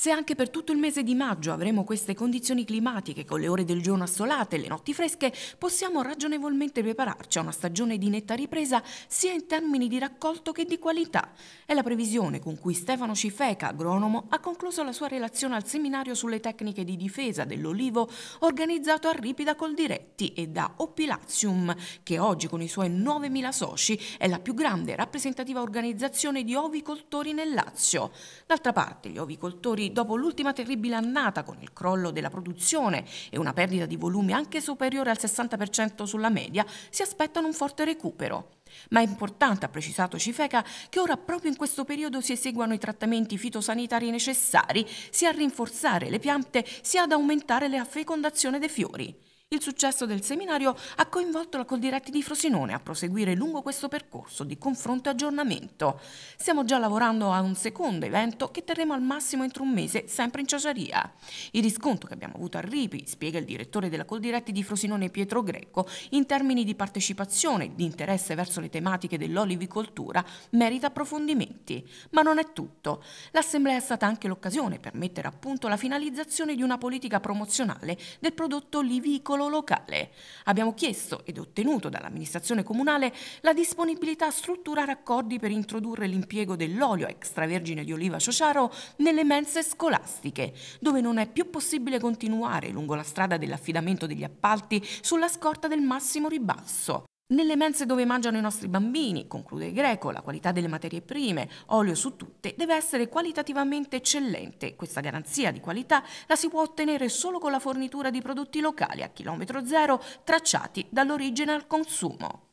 Se anche per tutto il mese di maggio avremo queste condizioni climatiche con le ore del giorno assolate e le notti fresche, possiamo ragionevolmente prepararci a una stagione di netta ripresa sia in termini di raccolto che di qualità. È la previsione con cui Stefano Cifeca, agronomo, ha concluso la sua relazione al seminario sulle tecniche di difesa dell'olivo organizzato a Ripida Coldiretti e da Oppilatium, che oggi con i suoi 9.000 soci è la più grande rappresentativa organizzazione di ovicoltori nel Lazio. D'altra parte, gli ovicoltori dopo l'ultima terribile annata con il crollo della produzione e una perdita di volumi anche superiore al 60% sulla media, si aspettano un forte recupero. Ma è importante, ha precisato Cifeca, che ora proprio in questo periodo si eseguano i trattamenti fitosanitari necessari sia a rinforzare le piante sia ad aumentare la fecondazione dei fiori. Il successo del seminario ha coinvolto la Coldiretti di Frosinone a proseguire lungo questo percorso di confronto e aggiornamento. Stiamo già lavorando a un secondo evento che terremo al massimo entro un mese, sempre in Ciociaria. Il riscontro che abbiamo avuto a Ripi, spiega il direttore della Coldiretti di Frosinone Pietro Greco, in termini di partecipazione e di interesse verso le tematiche dell'olivicoltura merita approfondimenti. Ma non è tutto. L'assemblea è stata anche l'occasione per mettere a punto la finalizzazione di una politica promozionale del prodotto olivicolo tavolo locale. Abbiamo chiesto ed ottenuto dall'amministrazione comunale la disponibilità a strutturare accordi per introdurre l'impiego dell'olio extravergine di oliva sociaro nelle mense scolastiche, dove non è più possibile continuare lungo la strada dell'affidamento degli appalti sulla scorta del massimo ribasso. Nelle mense dove mangiano i nostri bambini, conclude Greco, la qualità delle materie prime, olio su tutte, deve essere qualitativamente eccellente. Questa garanzia di qualità la si può ottenere solo con la fornitura di prodotti locali a chilometro zero tracciati dall'origine al consumo.